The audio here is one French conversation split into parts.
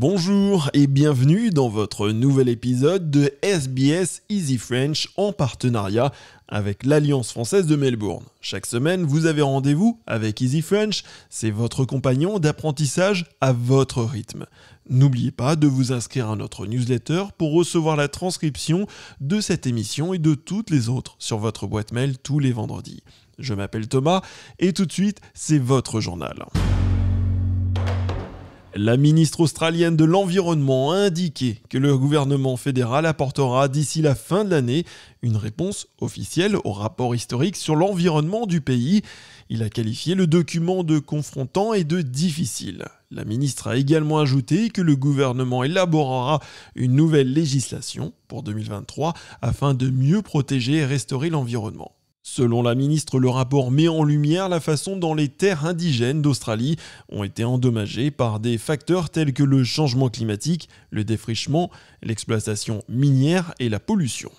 Bonjour et bienvenue dans votre nouvel épisode de SBS Easy French en partenariat avec l'Alliance française de Melbourne. Chaque semaine, vous avez rendez-vous avec Easy French, c'est votre compagnon d'apprentissage à votre rythme. N'oubliez pas de vous inscrire à notre newsletter pour recevoir la transcription de cette émission et de toutes les autres sur votre boîte mail tous les vendredis. Je m'appelle Thomas et tout de suite, c'est votre journal. La ministre australienne de l'Environnement a indiqué que le gouvernement fédéral apportera d'ici la fin de l'année une réponse officielle au rapport historique sur l'environnement du pays. Il a qualifié le document de confrontant et de difficile. La ministre a également ajouté que le gouvernement élaborera une nouvelle législation pour 2023 afin de mieux protéger et restaurer l'environnement. Selon la ministre, le rapport met en lumière la façon dont les terres indigènes d'Australie ont été endommagées par des facteurs tels que le changement climatique, le défrichement, l'exploitation minière et la pollution.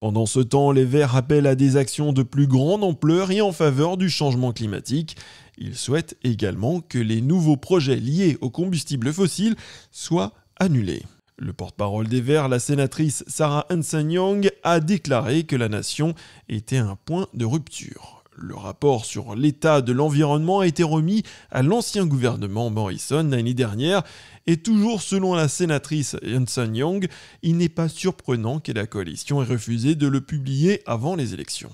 Pendant ce temps, les Verts appellent à des actions de plus grande ampleur et en faveur du changement climatique. Ils souhaitent également que les nouveaux projets liés aux combustibles fossiles soient annulés. Le porte-parole des Verts, la sénatrice Sarah Hansen-Young, a déclaré que la nation était un point de rupture. Le rapport sur l'état de l'environnement a été remis à l'ancien gouvernement Morrison l'année dernière, et toujours selon la sénatrice Yunsan Young, il n'est pas surprenant que la coalition ait refusé de le publier avant les élections.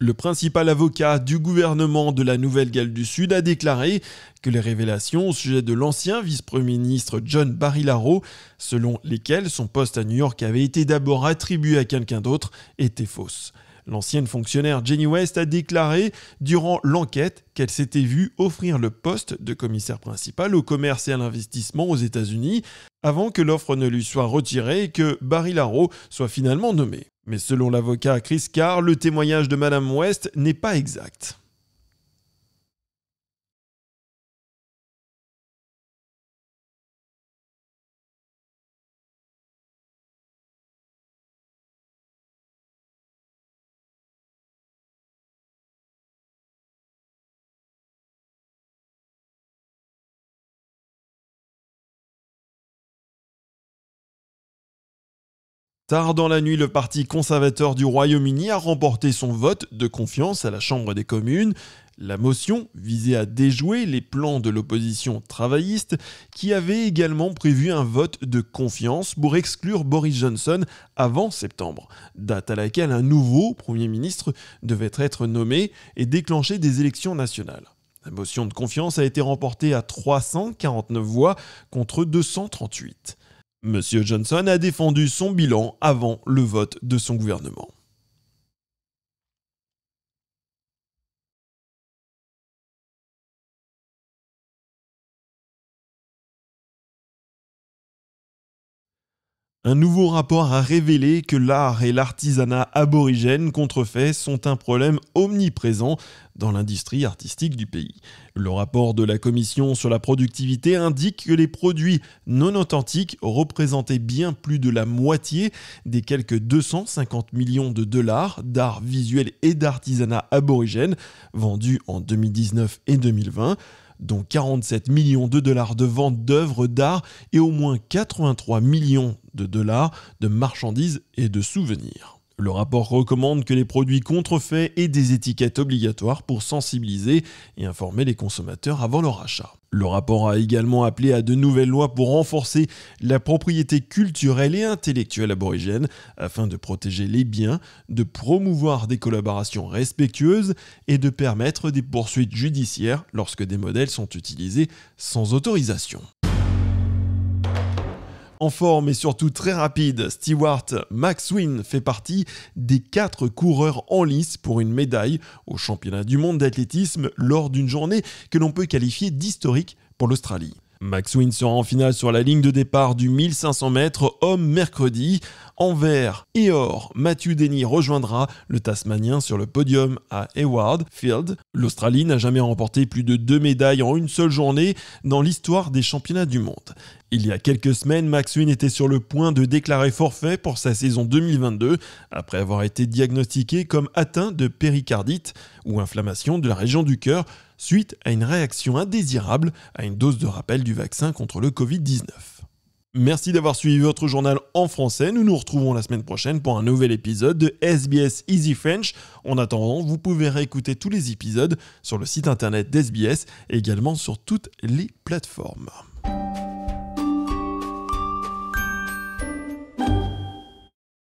Le principal avocat du gouvernement de la Nouvelle-Galles du Sud a déclaré que les révélations au sujet de l'ancien vice-premier ministre John Barilaro, selon lesquelles son poste à New York avait été d'abord attribué à quelqu'un d'autre, étaient fausses. L'ancienne fonctionnaire Jenny West a déclaré durant l'enquête qu'elle s'était vue offrir le poste de commissaire principal au commerce et à l'investissement aux États-Unis avant que l'offre ne lui soit retirée et que Barry Laro soit finalement nommé. Mais selon l'avocat Chris Carr, le témoignage de Madame West n'est pas exact. Tard dans la nuit, le Parti conservateur du Royaume-Uni a remporté son vote de confiance à la Chambre des communes. La motion visait à déjouer les plans de l'opposition travailliste qui avait également prévu un vote de confiance pour exclure Boris Johnson avant septembre, date à laquelle un nouveau Premier ministre devait être nommé et déclencher des élections nationales. La motion de confiance a été remportée à 349 voix contre 238. M. Johnson a défendu son bilan avant le vote de son gouvernement. Un nouveau rapport a révélé que l'art et l'artisanat aborigène contrefaits sont un problème omniprésent dans l'industrie artistique du pays. Le rapport de la Commission sur la productivité indique que les produits non authentiques représentaient bien plus de la moitié des quelques 250 millions de dollars d'art visuel et d'artisanat aborigène vendus en 2019 et 2020 dont 47 millions de dollars de ventes d'œuvres d'art et au moins 83 millions de dollars de marchandises et de souvenirs. Le rapport recommande que les produits contrefaits aient des étiquettes obligatoires pour sensibiliser et informer les consommateurs avant leur achat. Le rapport a également appelé à de nouvelles lois pour renforcer la propriété culturelle et intellectuelle aborigène afin de protéger les biens, de promouvoir des collaborations respectueuses et de permettre des poursuites judiciaires lorsque des modèles sont utilisés sans autorisation. En forme et surtout très rapide, Stewart Maxwin fait partie des quatre coureurs en lice pour une médaille au championnat du monde d'athlétisme lors d'une journée que l'on peut qualifier d'historique pour l'Australie. Max sera en finale sur la ligne de départ du 1500 m, homme mercredi vert et or, Matthew Denny rejoindra le Tasmanien sur le podium à Eward Field. L'Australie n'a jamais remporté plus de deux médailles en une seule journée dans l'histoire des championnats du monde. Il y a quelques semaines, Max Wynne était sur le point de déclarer forfait pour sa saison 2022 après avoir été diagnostiqué comme atteint de péricardite ou inflammation de la région du cœur suite à une réaction indésirable à une dose de rappel du vaccin contre le Covid-19. Merci d'avoir suivi votre journal en français. Nous nous retrouvons la semaine prochaine pour un nouvel épisode de SBS Easy French. En attendant, vous pouvez réécouter tous les épisodes sur le site internet d'SBS et également sur toutes les plateformes.